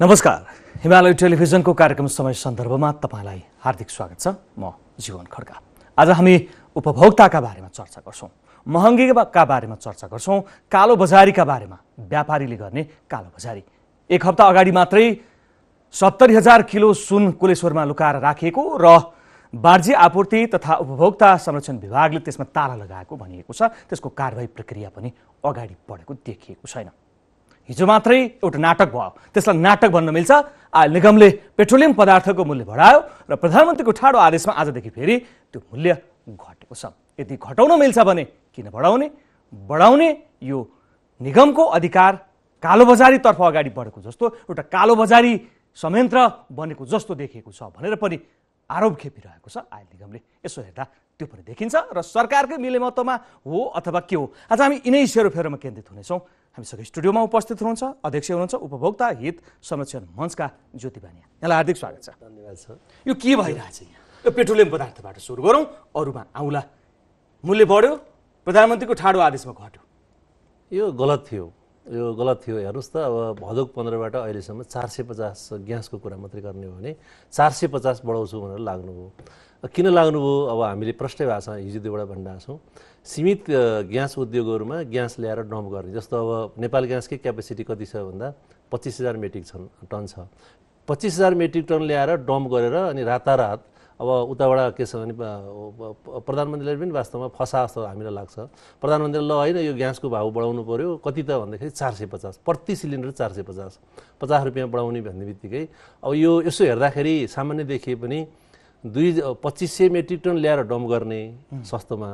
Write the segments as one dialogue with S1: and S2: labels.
S1: नमस्कार हिमालय टेलिभिजनको कार्यक्रम समय सन्दर्भमा तपाईँलाई हार्दिक स्वागत छ म जीवन खड्का आज हामी उपभोक्ताका बारेमा चर्चा गर्छौँ महँगीका बारेमा चर्चा गर्छौँ कालो बजारीका बारेमा व्यापारीले गर्ने कालो बजारी एक हप्ता अगाडि मात्रै सत्तरी हजार किलो सुन कुलेश्वरमा लुकाएर राखिएको र वाणिज्य आपूर्ति तथा उपभोक्ता संरक्षण विभागले त्यसमा ताला लगाएको भनिएको छ त्यसको कारवाही प्रक्रिया पनि अगाडि बढेको देखिएको छैन हिजो मात्रै एउटा नाटक भयो त्यसलाई नाटक भन्न मिल्छ निगमले पेट्रोलियम पदार्थको मूल्य बढायो र प्रधानमन्त्रीको ठाडो आदेशमा आजदेखि फेरि त्यो मूल्य घटेको छ यदि घटाउन मिल्छ भने किन बढाउने बढाउने यो निगमको अधिकार कालोबजारीतर्फ अगाडि बढेको जस्तो एउटा कालोबजारी संयन्त्र बनेको जस्तो देखिएको छ भनेर पनि आरोप खेपिरहेको छ आयल निगमले यसो हेर्दा त्यो पनि देखिन्छ र सरकारकै मिलेमतोमा हो अथवा के हो आज हामी यिनै सेरोफेरोमा केन्द्रित हुनेछौँ हामीसँग स्टुडियोमा उपस्थित हुनुहुन्छ अध्यक्ष हुनुहुन्छ उपभोक्ता हित संरक्षण मञ्चका ज्योति बानिया यहाँलाई हार्दिक स्वागत छ
S2: धन्यवाद छ यो के भइरहेछ यहाँ यो पेट्रोलियम पदार्थबाट
S1: सुरु गरौँ अरूमा आउला मूल्य बढ्यो प्रधानमन्त्रीको ठाडो
S2: आदेशमा घट्यो यो गलत थियो यो गलत थियो हेर्नुहोस् त अब भदौक पन्ध्रबाट अहिलेसम्म चार सय पचास ग्यासको कुरा मात्रै गर्ने हो भने चार सय पचास बढाउँछु भनेर लाग्नुभयो किन लाग्नुभयो अब हामीले प्रष्टै भाषा दुईवटा भनिरहेको छौँ सीमित ग्यास उद्योगहरूमा ग्यास ल्याएर डम्प गर्ने जस्तो अब नेपाल ग्यासकै क्यापेसिटी कति छ भन्दा पच्चिस हजार मेट्रिक छन् टन छ पच्चिस हजार मेट्रिक टन ल्याएर डम्प गरेर अनि रातारात अब उताबाट के छ भने प्रधानमन्त्रीले पनि वास्तवमा फसा जस्तो हामीलाई लाग्छ प्रधानमन्त्रीले ल होइन यो ग्यासको भाउ बढाउनु पऱ्यो कति त भन्दाखेरि चार सय पचास प्रति सिलिन्डर चार सय पचास पचास रुपियाँ बढाउने भन्ने बित्तिकै अब यो यसो हेर्दाखेरि सामान्य देखिए पनि दुई पच्चिस सय मेट्रिक टन ल्याएर डम्प गर्ने सस्तोमा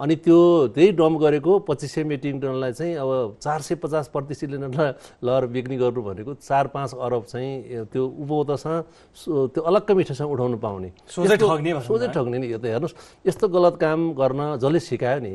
S2: अनि त्यो त्यही डम्प गरेको पच्चिस सय मेट्रिक टनलाई चाहिँ अब चार सय पचास प्रति सिलिन्डरलाई लहर बिक्री गर्नु भनेको चार पाँच अरब चाहिँ त्यो उपभोक्तासँग त्यो अलग्ग मिठोसँग उठाउनु पाउने सोझै ठग्ने सोझै ठग्ने नि यो त हेर्नुहोस् यस्तो गलत काम गर्न जसले सिकायो नि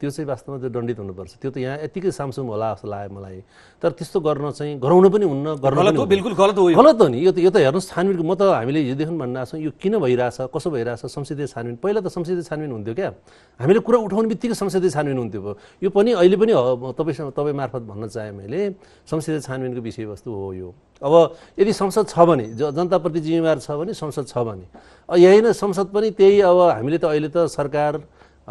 S2: त्यो चाहिँ वास्तवमा त्यो दण्डित हुनुपर्छ त्यो त यहाँ यतिकै सामसुम होला जस्तो लाग्यो मलाई तर त्यस्तो गर्न चाहिँ गराउनु पनि हुन्न गर्न बिल्कुल गलत हो गलत हो नि यो त यो त हेर्नुहोस् छानबिन म त हामीले हिजोदेखि भनिरहेको छौँ यो किन भइरहेछ कसो भइरहेछ संसदीय छानबिन पहिला त संसदीय छानबिन हुन्थ्यो क्या हामीले कुरा उठाउने बित्तिकै संसदीय छानबिन हुन्थ्यो भयो यो पनि अहिले पनि तपाईँसँग तपाईँ मार्फत भन्न चाहेँ मैले संसदीय छानबिनको विषयवस्तु हो यो अब यदि संसद छ भने ज जनताप्रति जिम्मेवार छ भने संसद छ भने यही नै संसद पनि त्यही अब हामीले त अहिले त सरकार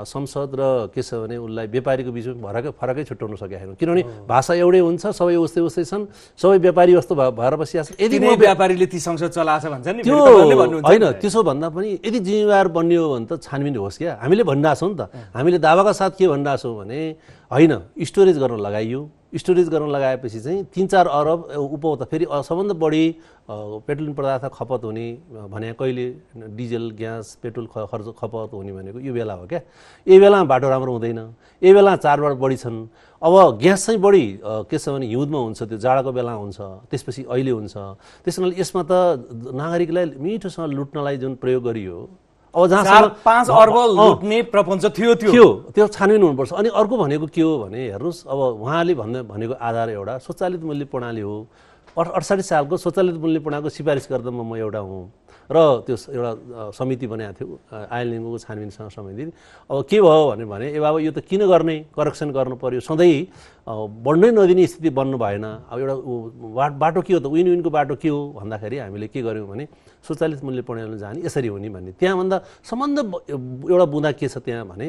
S2: संसद र के छ भने उसलाई व्यापारीको बिचमा भरकै फरकै छुट्याउन सकेका छैनौँ किनभने भाषा एउटै हुन्छ सबै उस्तै उस्तै छन् सबै व्यापारी जस्तो भएर बसिया यदि
S1: व्यापारीले ती संसद चलाएको भन्छ नि त्यो होइन
S2: त्यसो भन्दा पनि यदि जिम्मेवार बन्ने हो भने त छानबिन होस् क्या हामीले भनिरहेछौँ नि त हामीले दावाका साथ के भनिरहेछौँ भने होइन स्टोरेज गर्न लगाइयो स्टोरेज गर्न लगाएपछि चाहिँ तिन चार अरब उपभोक्ता फेरि सबभन्दा बढी पेट्रोलियम पदार्थ खपत हुने भने कहिले डिजेल ग्यास पेट्रोल खर्च खपत हुने भनेको यो बेला हो क्या यो बेलामा बाटो राम्रो हुँदैन यो बेला चाडबाड बढी छन् अब ग्यास चाहिँ बढी के छ भने हिउँदमा हुन्छ त्यो जाडोको बेला हुन्छ त्यसपछि अहिले हुन्छ त्यस कारणले यसमा त नागरिकलाई मिठोसँग लुट्नलाई जुन प्रयोग गरियो अब जहाँ पाँच अर्ब लुट्ने प्रपञ्च थियो थियो त्यो छानबिन हुनुपर्छ अनि अर्को भनेको के हो भने हेर्नुहोस् अब उहाँले भन्ने भनेको आधार एउटा स्वचालित मूल्य प्रणाली हो अठ अडसाठी सालको स्वचालित मूल्य प्रणालीको सिफारिस गर्दा म एउटा हुँ र त्यो एउटा समिति बनाएको थियो आयलिङ्गको छानबिनसँग सम्बन्धित अब के भयो भने भने ए बाबा यो त किन गर्ने करेक्सन गर्नु पऱ्यो सधैँ बढ्नै नदिने स्थिति बन्नु भएन अब एउटा बाटो के हो त विन विनको बाटो के हो भन्दाखेरि हामीले के गर्यौँ भने सुचालित मूल्य प्रणाली जाने यसरी हुने भन्ने त्यहाँभन्दा सम्बन्ध एउटा बुँदा के छ त्यहाँ भने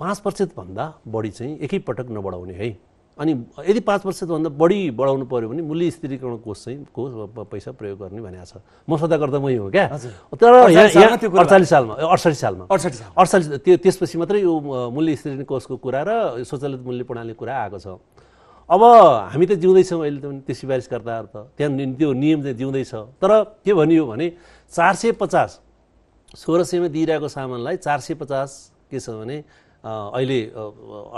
S2: पाँच प्रतिशतभन्दा बढी चाहिँ एकैपटक नबढाउने है अनि यदि पाँच वर्षभन्दा बढी बढाउनु पऱ्यो भने मूल्य स्थिरीकरण कोष चाहिँ कोष पैसा प्रयोग गर्ने भनेको छ म सदा गर्दा मै हो क्या तर अडचालिस सालमा अडसठी सालमा अडसठी त्यो त्यसपछि मात्रै यो मूल्य स्थिरीकरण कोषको कुरा र स्वचालित मूल्य प्रणालीको कुरा आएको छ अब हामी त जिउँदैछौँ अहिले त त्यो सिफारिसकर्ताहरू त त्यहाँ त्यो नियम चाहिँ जिउँदैछ तर के भनियो भने चार सय पचास सोह्र सयमा दिइरहेको सामानलाई चार सय पचास के छ भने अहिले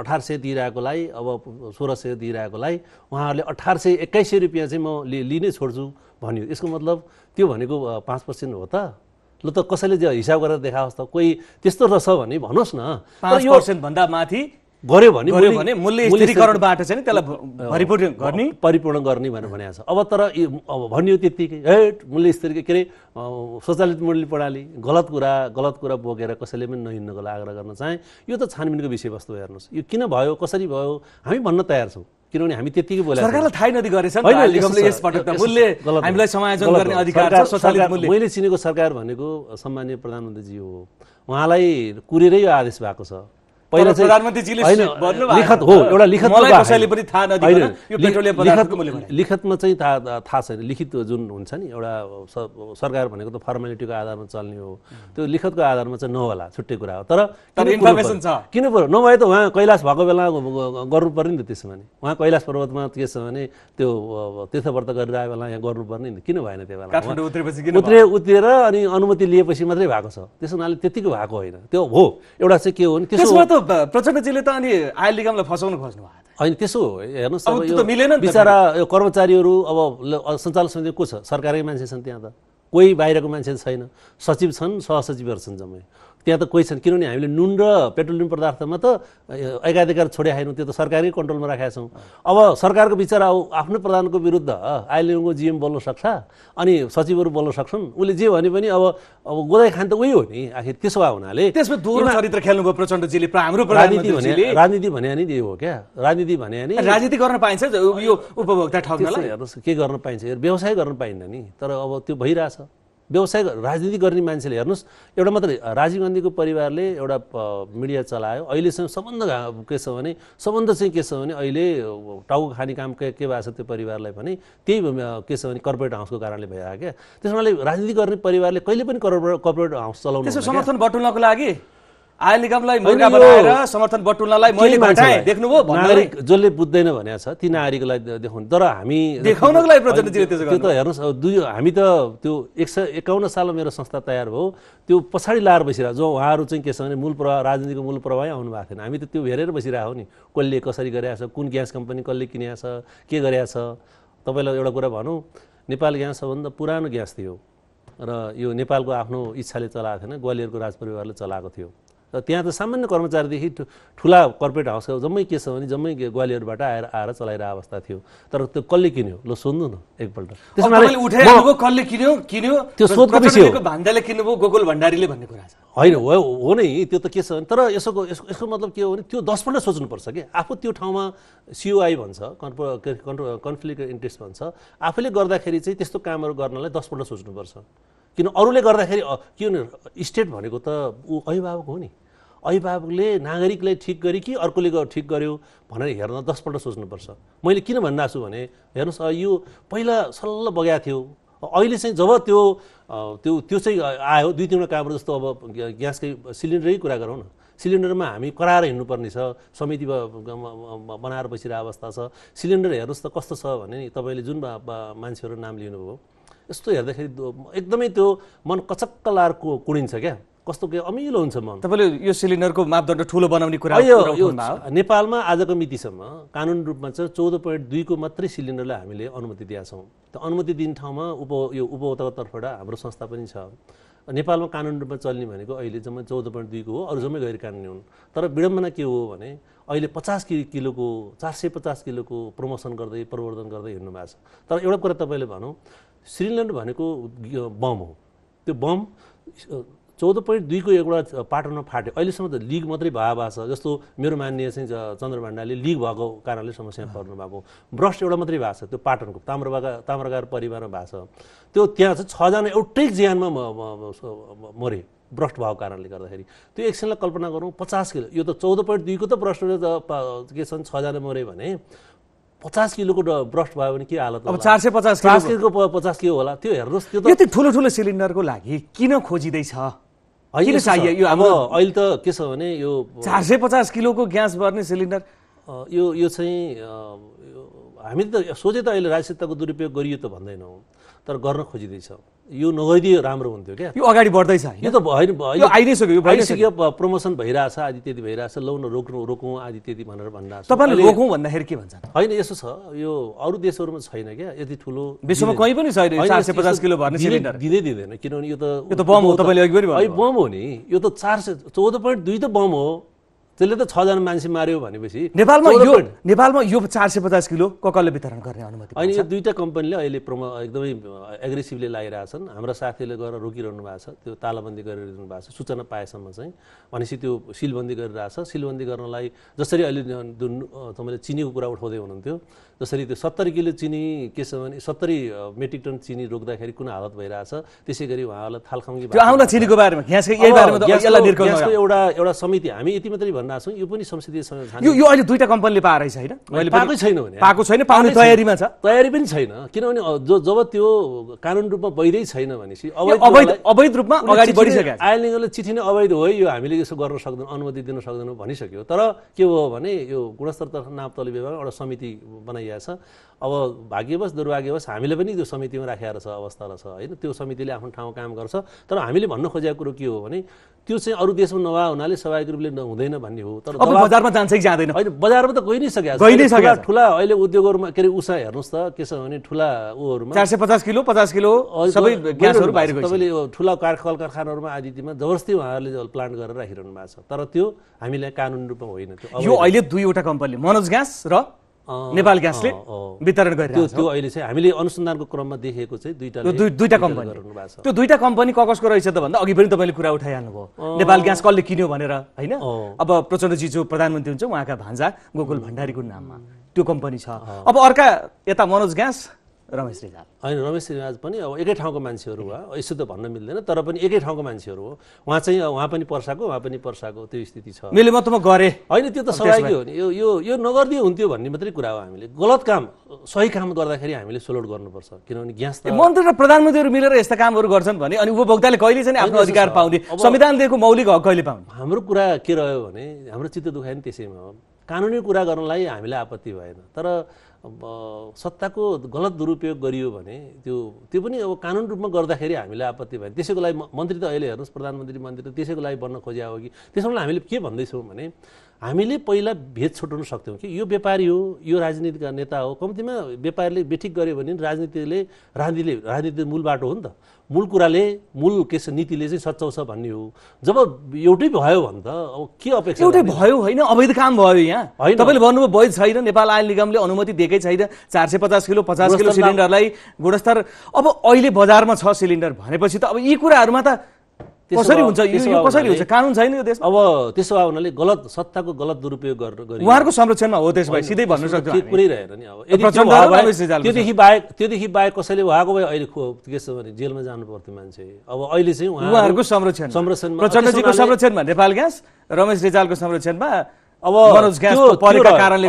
S2: अठार सय दिइरहेकोलाई अब सोह्र सय दिइरहेकोलाई उहाँहरूले अठार सय एक्काइस सय रुपियाँ चाहिँ म लि लिनै छोड्छु भन्यो यसको मतलब त्यो भनेको पाँच पर्सेन्ट हो त ल त कसैले हिसाब गरेर देखाओस् त कोही त्यस्तो रहेछ भने भन्नुहोस् न भन्दा माथि गर्यो भने मूल्य स्थिरीकरणबाट चाहिँ त्यसलाई परिपूर्ण गर्ने परिपूर्ण गर्ने भनेर भनेको छ अब तर अब भनियो त्यत्तिकै हेट मूल्य स्थिर के अरे स्वचालित मूल्य प्रणाली गलत कुरा गलत कुरा बोकेर कसैले पनि लागि आग्रह गर्न चाहे यो त छानबिनको विषयवस्तु हेर्नुहोस् यो किन भयो कसरी भयो हामी भन्न तयार छौँ किनभने हामी त्यतिकै बोले सरकारलाई थाहै नदी गरेछ हामीलाई समायोजन गर्ने अधिकार छ मैले चिनेको सरकार भनेको सम्मान्य प्रधानमन्त्रीजी हो उहाँलाई कुरेरै यो आदेश भएको छ लिखतमा चाहिँ थाहा थाहा छैन लिखित जुन हुन्छ नि एउटा सरकार भनेको त फर्मेलिटीको आधारमा चल्ने हो त्यो लिखतको आधारमा चाहिँ नहोला छुट्टै कुरा हो तर किन पऱ्यो नभए त उहाँ कैलाश भएको बेला गर्नु पर्ने नि त त्यसो भने उहाँ कैलाश पर्वतमा के छ भने त्यो तीर्थव्रत गरिरहेको बेला यहाँ गर्नुपर्ने नि किन भएन त्यो बेला उत्रे उत्रेर अनि अनुमति लिएपछि मात्रै भएको छ त्यसो हुनाले त्यतिको भएको होइन त्यो हो एउटा चाहिँ के हो भने त्यसो प्रचण्डजीले त अनि आयल निगमलाई फसाउनु खोज्नु भएको होइन त्यसो हो हेर्नुहोस् अब मिलेन बिचरा यो कर्मचारीहरू अब सञ्चालन समिति को छ सरकारकै मान्छे छन् त्यहाँ त कोही बाहिरको मान्छे छैन सचिव छन् सहसचिवहरू छन् जम्मै त्यहाँ त कोही छैन किनभने हामीले नुन र पेट्रोलियम पदार्थमा त एकाधिकार छोडिया छैनौँ त्यो त सरकारकै कन्ट्रोलमा राखेका छौँ अब सरकारको विचार अब आफ्नो प्रधानको विरुद्ध आइलेङको जिएम बोल्न सक्छ अनि सचिवहरू बोल्न सक्छन् उसले जे भने पनि अब अब गोदाई खान त उही हो नि आखिर त्यसो भए हुनाले त्यसमा दोहोरो चरित्र खेल्नुभयो प्रचण्डजीले हाम्रो राजनीति भने राजनीति भने नि त्यही हो क्या राजनीति भने नि राजनीति गर्न पाइन्छ यो उपभोक्ता ठग्नलाई हेर्नुहोस् के गर्न पाइन्छ व्यवसाय गर्न पाइन्न नि तर अब त्यो भइरहेछ व्यवसाय राजनीति गर्ने मान्छेले हेर्नुहोस् एउटा मात्रै राजीव गान्धीको परिवारले एउटा मिडिया चलायो अहिलेसम्म सबभन्दा के छ भने सबभन्दा चाहिँ के छ भने अहिले टाउको खाने काम के के भएको छ त्यो परिवारलाई पनि त्यही के छ भने कर्पोरेट हाउसको कारणले भइरहेको क्या त्यस राजनीति गर्ने परिवारले कहिले पनि कर्पोरेट कर्पोरेट हाउस चलाउनु समर्थन बटुल्नको लागि आय निगमलाई मुर्गा बनाएर समर्थन बटुल्नलाई
S1: मैले देख्नुभयो नागरिक
S2: जसले बुझ्दैन भनेको छ ती नागरिकलाई देखाउनु तर हामी देखाउनको लागि प्रचण्डजीले त्यसो त्यो त हेर्नुहोस् दुई हामी त त्यो एक सय एकाउन्न सालमा मेरो संस्था तयार भयो त्यो पछाडि लाएर बसिरहेको जो उहाँहरू चाहिँ के छ भने मूल प्रभाव राजनीतिको मूल प्रभावै आउनु भएको थिएन हामी त त्यो हेरेर बसिरहेको हो नि कसले कसरी गरिरहेको छ कुन ग्यास कम्पनी कसले किनेको छ के गरिरहेको छ तपाईँलाई एउटा कुरा भनौँ नेपाल ग्यास सबभन्दा पुरानो ग्यास थियो र यो नेपालको आफ्नो इच्छाले चलाएको थिएन ग्वालियरको राजपरिवारले चलाएको थियो र त्यहाँ त सामान्य कर्मचारीदेखि ठुला कर्पोरेट हाउसको जम्मै के छ भने जम्मै ग्वालियरबाट आएर आएर चलाइरहेको अवस्था थियो तर त्यो कसले किन्यो ल सोध्नु न एकपल्ट कसले किन्यो किन्यो त्यो सोधको विषय किन्नुभयो गोकुल भण्डारीले भन्ने कुरा छ होइन हो हो नै त्यो त के छ भने तर यसोको यसको यसको मतलब के हो भने त्यो दसपल्ट सोच्नुपर्छ कि आफू त्यो ठाउँमा सिओआई भन्छ कन्ट्रो कन्फ्लिक्ट इन्ट्रेस्ट भन्छ आफूले गर्दाखेरि चाहिँ त्यस्तो कामहरू गर्नलाई दसपल्ट सोच्नुपर्छ किन अरूले गर्दाखेरि किन स्टेट भनेको त ऊ अभिभावक हो नि अभिभावकले नागरिकलाई ठिक गरे कि अर्कोले ठिक गर्यो भनेर हेर्न दसपल्ट सोच्नुपर्छ मैले किन भनिरहेको छु भने हेर्नुहोस् यो पहिला सल्ल बगाएको थियो अहिले चाहिँ जब त्यो त्यो त्यो चाहिँ आयो दुई तिनवटा कामहरू जस्तो अब ग्यासकै सिलिन्डरकै कुरा गरौँ न सिलिन्डरमा हामी कराएर हिँड्नुपर्ने छ समिति बनाएर बसिरहेको अवस्था छ सिलिन्डर हेर्नुहोस् त कस्तो छ भने नि तपाईँले जुन मान्छेहरू नाम लिनुभयो यस्तो हेर्दाखेरि एकदमै त्यो मन कचक्क लाएर कुडिन्छ क्या कस्तो के अमिलो हुन्छ मन
S1: तपाईँले यो सिलिन्डरको मापदण्ड ठुलो बनाउने कुरा यो
S2: नेपालमा आजको मितिसम्म कानुन रूपमा चाहिँ चौध पोइन्ट दुईको मात्रै सिलिन्डरलाई हामीले अनुमति दिएका छौँ त अनुमति दिने ठाउँमा उप यो तर्फबाट हाम्रो संस्था पनि छ नेपालमा कानुन रूपमा चल्ने भनेको अहिले जम्मा चौध पोइन्ट दुईको हो अरू जम्मै गैर कानुनी हुन् तर विडम्बना के हो भने अहिले पचास कि किलोको चार सय पचास किलोको प्रमोसन गर्दै प्रवर्धन गर्दै हिँड्नु भएको छ तर एउटा कुरा तपाईँले भनौँ सिलिन्डर भनेको बम हो त्यो बम चौध पोइन्ट दुईको एउटा पाटनमा फाट्यो अहिलेसम्म त लिग मात्रै भए भएको छ जस्तो मेरो मान्य चाहिँ चन्द्र भाण्डाले लिग भएको कारणले समस्या पर्नु भएको भ्रष्ट एउटा मात्रै भएको छ त्यो पाटनको ताम्रबागा ताम्रगार परिवारमा भएको छ त्यो त्यहाँ चाहिँ छजना एउटै ज्यानमा मरे भ्रष्ट भएको कारणले गर्दाखेरि त्यो एकछिनलाई कल्पना गरौँ पचास किलो यो त चौध पोइन्ट दुईको त भ्रष्ट के छन् छजना मऱ्यो भने पचास किलोको ब्रस्ट भयो भने के हालत अब चार सय पचास किलोको पचास किलो होला त्यो हेर्नुहोस् त्यो त
S1: ठुलो ठुलो सिलिन्डरको लागि किन खोजिँदैछ
S2: किन चाहियो यो हाम्रो अहिले त के छ भने यो चार सय पचास किलोको ग्यास बर्ने सिलिन्डर यो यो चाहिँ हामी त सोचे त अहिले राजसत्ताको दुरुपयोग गरियो त भन्दैनौँ तर गर्न खोजिँदैछ यो नगरिदियो राम्रो हुन्थ्यो क्या यो अगाडि बढ्दैछ
S1: यो त भइसक्यो भइसक्यो
S2: प्रमोसन भइरहेछ आदि त्यति भइरहेछ लौ न रोक्नु रोकौँ आदि त्यति भनेर भनिरहेको छ तपाईँले रोकौँ
S1: भन्दाखेरि के भन्छ
S2: होइन यसो छ यो अरू देशहरूमा छैन क्या यति ठुलो विश्वमा कहीँ पनि छैन चार पचास किलो भन्ने सिलिन्डर दिँदै दिँदैन किनभने यो त यो त बम हो तपाईँले अघि पनि बम हो नि यो त चार सय चौध पोइन्ट दुई त बम हो त्यसले त छजना मान्छे मार्यो भनेपछि नेपालमा यो
S1: नेपालमा यो चार सय पचास किलो ककलले वितरण गर्ने अनुमति
S2: अनि यो दुईवटा कम्पनीले अहिले प्रमो एकदमै एग्रेसिभली लगाइरहेछन् हाम्रा साथीहरूले गएर रोकिरहनु भएको छ त्यो तालाबन्दी गरिरहनु भएको छ सूचना पाएसम्म चाहिँ भनेपछि त्यो सिलबन्दी गरिरहेछ सिलबन्दी गर्नलाई जसरी अहिले जुन तपाईँले चिनीको कुरा उठाउँदै हुनुहुन्थ्यो जसरी त्यो सत्तरी किलो चिनी के छ भने सत्तरी मेट्रिक टन चिनी रोक्दाखेरि कुन हालत भइरहेछ त्यसै गरी उहाँहरूलाई थालखङ्गी एउटा एउटा समिति हामी यति मात्रै भन्न भन्दा छौँ यो पनि संसदीय संरक्षण यो अहिले दुईवटा कम्पनीले पाएर रहेछ
S1: होइन पाएकै छैन भने पाएको छैन पाउने तयारीमा छ
S2: तयारी पनि छैन किनभने जो जब त्यो कानुन रूपमा वैधै छैन भनेपछि अवैध अवैध रूपमा अगाडि बढिसक्यो आयल निगमले चिठी नै अवैध हो यो हामीले यसो गर्न सक्दैनौँ अनुमति दिन सक्दैनौँ भनिसक्यो तर के हो भने यो गुणस्तर नाप तल विभाग एउटा समिति बनाइएको छ अब भाग्यवश दुर्भाग्यवश हामीले पनि त्यो समितिमा राखेर छ अवस्था रहेछ होइन त्यो समितिले आफ्नो ठाउँमा काम गर्छ तर हामीले भन्न खोजेको कुरो के हो भने त्यो चाहिँ अरू देशमा नभए हुनाले स्वाभाविक रूपले नहुँदैन भन्ने हो तर बजारमा जान्छ कि जाँदैन होइन बजारमा त गइ नै सकेको ठुला अहिले उद्योगहरूमा के अरे उषा हेर्नुहोस् त के छ भने ठुला ऊहरूमा चार सय पचास किलो पचास किलो सबै ग्यासहरू बाहिर तपाईँले ठुला कार कल कारखानाहरूमा आदितिमा जबरजस्ती उहाँहरूले प्लान्ट गरेर राखिरहनु भएको छ तर त्यो हामीलाई कानुनी रूपमा होइन यो अहिले
S1: दुईवटा कम्पनीले मनोज ग्यास र
S2: नेपाल ग्यासले वितरण गरिरहेको त्यो अहिले चाहिँ हामीले अनुसन्धानको क्रममा देखेको चाहिँ दुईटा दुईटा कम्पनी त्यो
S1: दुईटा कम्पनी ककसको रहेछ त भन्दा अघि पनि तपाईँले कुरा उठाइहाल्नुभयो नेपाल ग्यास कसले किन्यो भनेर होइन अब प्रचण्डजी जो प्रधानमन्त्री हुन्छ उहाँका भान्जा गोकुल भण्डारीको नाममा त्यो कम्पनी छ अब अर्का
S2: यता मनोज ग्यास रमेश रिजाल होइन रमेश रिजाल पनि अब एकै ठाउँको मान्छेहरू भयो यसो त भन्न मिल्दैन तर पनि एकै ठाउँको मान्छेहरू हो उहाँ चाहिँ उहाँ पनि पर्साको उहाँ पनि पर्साको त्यो स्थिति छ मैले म त म
S1: गरेँ होइन त्यो त स्वाभाविकै हो नि
S2: यो यो यो नगरिदिए हुन्थ्यो भन्ने मात्रै कुरा हो हामीले गलत काम सही काम गर्दाखेरि हामीले सोलोट गर्नुपर्छ किनभने ग्यास मन्त्री र प्रधानमन्त्रीहरू मिलेर यस्ता कामहरू गर्छन् भने अनि उपभोक्ताले कहिले चाहिँ आफ्नो अधिकार पाउने संविधान दिएको मौलिक हक कहिले पाउने हाम्रो कुरा के रह्यो भने हाम्रो चित्त दुखाइ पनि त्यसैमा हो कानुनी कुरा गर्नलाई हामीलाई आपत्ति भएन तर सत्ताको गलत दुरुपयोग गरियो भने त्यो त्यो पनि अब कानुन रूपमा गर्दाखेरि हामीलाई आपत्ति भयो त्यसैको लागि मन्त्री त अहिले हेर्नुहोस् प्रधानमन्त्री मन्त्री त त्यसैको लागि बन्न खोजे हो कि त्यसो हामीले के भन्दैछौँ भने हामीले पहिला भेद छुटाउन सक्थ्यौँ कि यो व्यापारी हो यो राजनीतिका नेता हो कम्तीमा व्यापारीले बेठिक गर्यो भने राजनीतिले राजनीतिले राजनीति मूल बाटो हो नि त मूल कुराले मूल के नीतिले चाहिँ सच्याउँछ भन्ने हो जब एउटै भयो भने त अब के अपेक्षा एउटै भयो होइन अवैध काम भयो
S1: यहाँ होइन तपाईँले भन्नुभयो वैध छैन नेपाल आयल निगमले अनुमति दिएकै छैन चार सय पचास किलो पचास किलो सिलिन्डरलाई गुणस्तर अब अहिले बजारमा छ सिलिन्डर भनेपछि त अब यी कुराहरूमा त कसरी हुन्छ यो कसरी हुन्छ
S2: कानुन छैन यो देशमा अब त्यसो भए हुनाले गलत सत्ताको गलत दुरुपयोग गरेर उहाँहरूको संरक्षणमा हो भाइ सिधै भन्नु सक्छ त्यो कुरै रहेर नि अब त्योदेखि बाहेक त्योदेखि बाहेक कसैले उहाँको भए अहिले के छ भने जेलमा जानु पर्थ्यो मान्छे अब अहिले चाहिँ उहाँहरूको संरक्षण संरक्षण प्रचण्डजीको
S1: संरक्षणमा नेपाल ग्यास रमेश रिजालको संरक्षणमा अब कारणले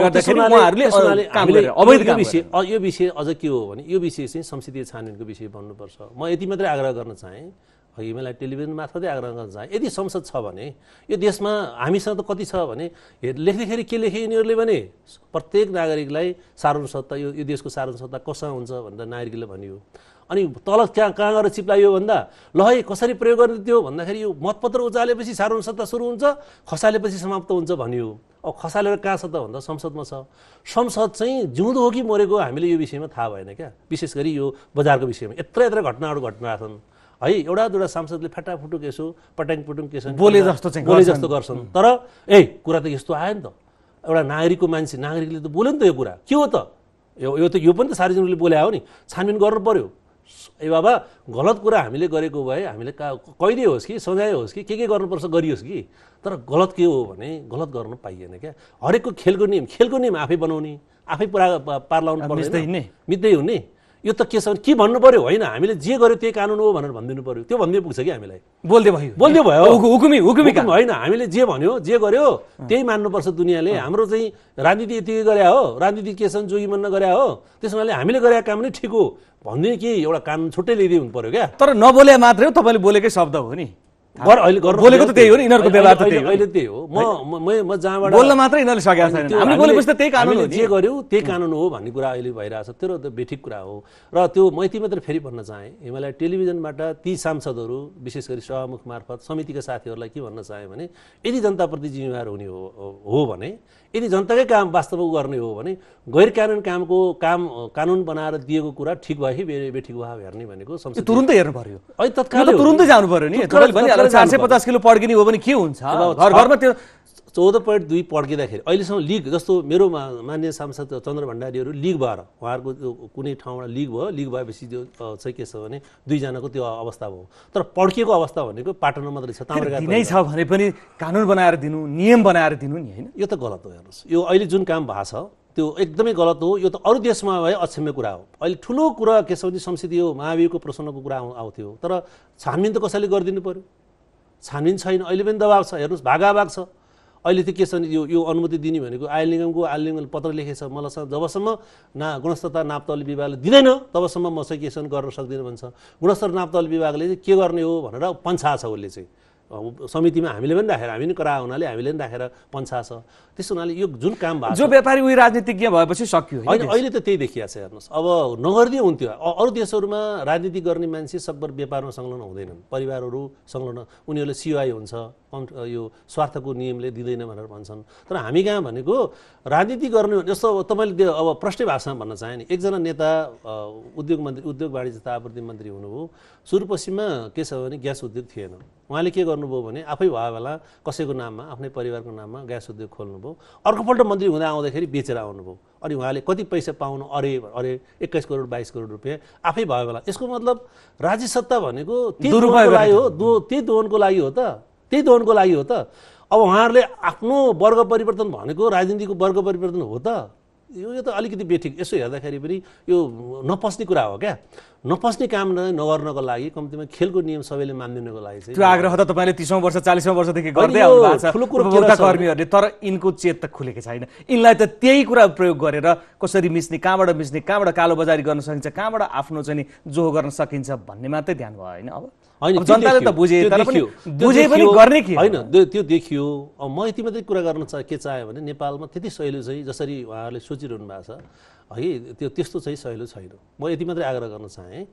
S2: यो विषय अझ के हो भने यो विषय चाहिँ संसदीय छानबिनको विषय भन्नुपर्छ म यति मात्रै आग्रह गर्न चाहेँ हिमालय टेलिभिजन मार्फतै आग्रह गर्न चाहे यदि संसद छ भने यो देशमा हामीसँग त कति छ भने लेख्दाखेरि के लेखे यिनीहरूले भने प्रत्येक नागरिकलाई साधारण सत्ता यो यो देशको साधारण सत्ता कसँग हुन्छ भनेर नागरिकले भनियो अनि तल कहाँ कहाँ गएर चिप्लायो भन्दा ल है कसरी प्रयोग गर्ने त्यो भन्दाखेरि यो मतपत्र उचालेपछि साधारण सत्ता सुरु हुन्छ खसालेपछि समाप्त हुन्छ भनियो अब खसालेर कहाँ छ त भन्दा संसदमा छ संसद चाहिँ जिउँदो हो कि मरेको हामीले यो विषयमा थाहा भएन क्या विशेष गरी यो बजारको विषयमा यत्र यत्र घटनाहरू घटना छन् है एउटा दुईवटा सांसदले फेटाफुटुक यसो पट्याङ पुटुङ यसो बोले जस्तो चाहिँ बोले जस्तो गर्छन् तर ए कुरा त यस्तो आयो नि त एउटा नागरिकको मान्छे नागरिकले त बोल्यो नि त यो कुरा के हो त यो त यो पनि त सार्वजनिकले बोले हो नि छानबिन गर्नु पऱ्यो ए बाबा गलत कुरा हामीले गरेको भए हामीले का कहिले होस् कि सजाय होस् कि के के गर्नुपर्छ गरियोस् कि तर गलत के हो भने गलत गर्न पाइएन क्या हरेकको खेलको नियम खेलको नियम आफै बनाउने आफै पुरा पार लाउनु पर्ने मित्दै हुने यो त के छ के भन्नु पर्यो होइन हामीले जे गर्यो त्यही कानुन हो भनेर भनिदिनु पर्यो त्यो भन्दै पुग्छ कि हामीलाई बोल्दै भयो बोल्दै भयो हुकुमी हुकुमी होइन हामीले जे भन्यो जे गर्यो त्यही मान्नुपर्छ दुनियाँले हाम्रो चाहिँ राजनीति यति गरे हो राजनीति के छन् जोगी मन गरे हो त्यस हामीले गरेका काम नै ठिक हो भन्ने कि एउटा कानुन छुट्टै ल्याइदिनु पर्यो पऱ्यो क्या तर नबोले मात्रै हो तपाईँले बोलेकै शब्द हो नि बोलेको त त्यही हो नि यिनीहरूको व्यवहार त त्यही हो अहिले त्यही हो म म जहाँबाट बोल्न मात्र यिनीहरूले
S1: सकेका छैन हामीले बोलेपछि त त्यही कानुन हो जे गर्यो त्यही कानुन
S2: हो भन्ने कुरा अहिले भइरहेछ त्यो त बेठिक कुरा हो र त्यो म यति मात्र फेरि भन्न चाहेँ हिमालय टेलिभिजनबाट ती सांसदहरू विशेष गरी सभामुख मार्फत समितिका साथीहरूलाई के भन्न चाहेँ भने यदि जनताप्रति जिम्मेवार हुने हो भने यदि जनताकै काम वास्तवमा गर्ने हो भने गैर कानुन कामको काम कानुन बनाएर दिएको कुरा ठिक भयो कि बेठिक भयो हेर्ने भनेको तुरुन्तै हेर्नु पर्यो तुरुन्तै जानु पर्यो नि चार सय पचास
S1: किलो पड्किने हो भने के हुन्छ घरमा
S2: त्यो चौध पोइन्ट दुई पड्किँदाखेरि अहिलेसम्म लिग जस्तो मेरो मान्य सांसद चन्द्र भण्डारीहरू लिग भएर उहाँहरूको त्यो कुनै ठाउँबाट लिग भयो लिग भएपछि त्यो चाहिँ के छ भने दुईजनाको त्यो अवस्था भयो तर पड्किएको अवस्था भनेको पाटनमा मात्रै छ नै छ
S1: भने पनि कानुन बनाएर दिनु नियम बनाएर दिनु नि होइन
S2: यो त गलत हो हेर्नुहोस् यो अहिले जुन काम भएको छ त्यो एकदमै गलत हो यो त अरू देशमा भए अक्षम्य कुरा हो अहिले ठुलो कुरा के छ भने संसदीय महाभियोगको प्रसन्नको कुरा आउँथ्यो तर छानबिन त कसैले गरिदिनु पऱ्यो छानबिन छैन अहिले पनि दबाब छ हेर्नुहोस् भागाभाग छ अहिले चाहिँ के छ यो यो अनुमति दिने भनेको आयल निगमको आयल निगमले पत्र लेखेछ छ मलाई जबसम्म ना गुणस्तरता नापतौली विभागले दिँदैन तबसम्म म चाहिँ के छ गर्न सक्दिनँ भन्छ गुणस्तर नापतौली विभागले चाहिँ के गर्ने हो भनेर पन्छा छ उसले चाहिँ समितिमा हामीले पनि राखेर हामी पनि करा हुनाले हामीले पनि राखेर पन्छा छ त्यस्तो हुनाले यो जुन काम भयो जो
S1: व्यापारी उयो राजनीतिज्ञ भएपछि सकियो होइन अहिले
S2: त त्यही देखिया छ हेर्नुहोस् अब नगरिदिए हुन्थ्यो अरू देशहरूमा राजनीति गर्ने मान्छे सकभर व्यापारमा संलग्न हुँदैनन् परिवारहरू संलग्न उनीहरूले सिआई हुन्छ यो स्वार्थको नियमले दिँदैन भनेर भन्छन् तर हामी कहाँ भनेको राजनीति गर्ने जस्तो तपाईँले अब प्रष्ट भाषामा भन्न चाहे नि एकजना नेता उद्योग मन्त्री उद्योग वाणिज्य आपूर्ति मन्त्री हुनुभयो सुरुपश्चिममा के छ भने ग्यास उद्योग थिएन उहाँले के गर्नु गर्नुभयो भने आफै भयो बेला कसैको नाममा आफ्नै परिवारको नाममा ग्यास उद्योग खोल्नुभयो अर्कोपल्ट मन्त्री हुँदा आउँदाखेरि बेचेर आउनुभयो अनि उहाँले कति पैसा पाउनु अरे अरे एक्काइस करोड बाइस करोड रुपियाँ आफै भयो बेला यसको मतलब राज्य सत्ता भनेको त्यही लागि हो दो त्यही दोहनको लागि हो त त्यही दोहनको लागि हो त अब उहाँहरूले आफ्नो वर्ग परिवर्तन भनेको राजनीतिको वर्ग परिवर्तन हो त यो त अलिकति बेठिक यसो हेर्दाखेरि पनि यो नपस्ने कुरा हो क्या नपस्ने काम नगर्नको लागि कम्तीमा खेलको नियम सबैले मानिदिनुको लागि चाहिँ त्यो आग्रह
S1: त तपाईँले तिसौँ वर्ष चालिसौँ वर्षदेखि गर्दै कर्मीहरूले
S2: तर यिनको चेत त खुलेको
S1: छैन यिनलाई त त्यही कुरा प्रयोग गरेर कसरी मिच्ने कहाँबाट मिच्ने कहाँबाट कालोबजारी गर्न सकिन्छ कहाँबाट आफ्नो चाहिँ जोहो गर्न सकिन्छ भन्ने मात्रै ध्यान भयो होइन अब होइन जनताले त बुझे तर पनि बुझे पनि गर्ने के होइन
S2: त्यो देखियो अब म यति मात्रै कुरा गर्न चाहे के चाहेँ भने नेपालमा त्यति सहिलो चाहिँ जसरी उहाँहरूले सोचिरहनु भएको छ है त्यो त्यस्तो चाहिँ सहिलो छैन म यति मात्रै आग्रह गर्न चाहेँ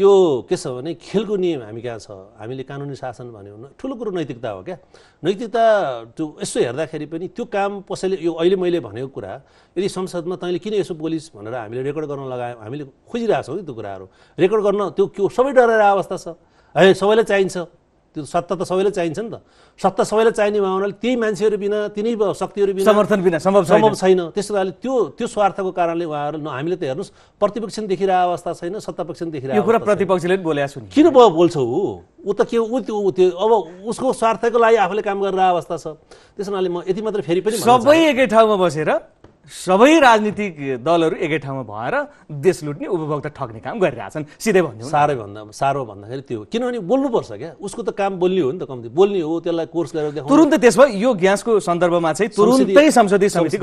S2: यो के छ भने खेलको नियम हामी कहाँ छ हामीले कानुनी शासन भन्यो ठुलो कुरो नैतिकता हो क्या नैतिकता त्यो यसो हेर्दाखेरि पनि त्यो काम कसैले यो अहिले मैले भनेको कुरा यदि संसदमा तैँले किन यसो बोलिस् भनेर हामीले रेकर्ड गर्न लगायौँ हामीले खोजिरहेछौँ नि त्यो कुराहरू रेकर्ड गर्न त्यो सबै डराएर अवस्था छ है सबैलाई चाहिन्छ त्यो सत्ता त सबैलाई चाहिन्छ नि त सत्ता सबैलाई चाहिने भए हुनाले त्यही मान्छेहरू बिना तिनै शक्तिहरू बिना समर्थन बिना सम्भव सम्भव छैन त्यसो कारणले त्यो त्यो स्वार्थको कारणले उहाँहरू हामीले त हेर्नुहोस् प्रतिपक्ष देखिरहेको अवस्था छैन सत्तापक्ष पक्ष देखिरहेको कुरा
S1: प्रतिपक्षले पनि बोलेको छु
S2: किन भयो बोल्छ ऊ ऊ त के ऊ त्यो त्यो अब उसको स्वार्थको लागि आफूले काम गरेर अवस्था छ त्यस म यति मात्र फेरि पनि सबै एकै ठाउँमा
S1: बसेर सबै राजनीतिक दलहरू एकै ठाउँमा भएर देश लुट्ने उपभोक्ता ठग्ने
S2: काम गरिरहेछन् सिधै भन्नु साह्रै भन्दा साह्रो भन्दाखेरि त्यो किनभने बोल्नुपर्छ क्या उसको त काम बोल्ने हो नि त कम्ती बोल्ने हो त्यसलाई कोर्स गरेर त्यस भयो यो ग्यासको सन्दर्भमा चाहिँ तुरुन्तै संसदीय समिति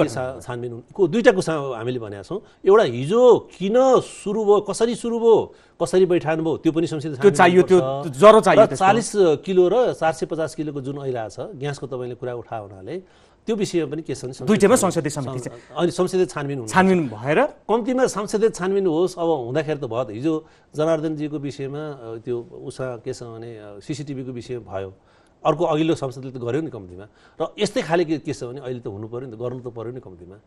S2: छानबिन को कुरा हामीले भनेका छौँ एउटा हिजो किन सुरु भयो कसरी सुरु भयो कसरी भयो त्यो पनि संसदीय त्यो चाहियो त्यो ज्वरो चाहियो चालिस किलो र चार सय पचास किलोको जुन अहिले छ ग्यासको तपाईँले कुरा उठायो हुनाले त्यो विषयमा पनि के छन् दुइटैमा संसदीय समिति अनि संसदीय छानबिन छानबिन भएर कम्तीमा संसदीय छानबिन होस् अब हुँदाखेरि त भयो हिजो जनार्दनजीको विषयमा त्यो उषा के छ भने सिसिटिभीको विषयमा भयो अर्को अघिल्लो संसदले त गर्यो नि कम्तीमा र यस्तै खाले के छ भने अहिले त हुनु पऱ्यो नि त गर्नु त पऱ्यो नि कम्तीमा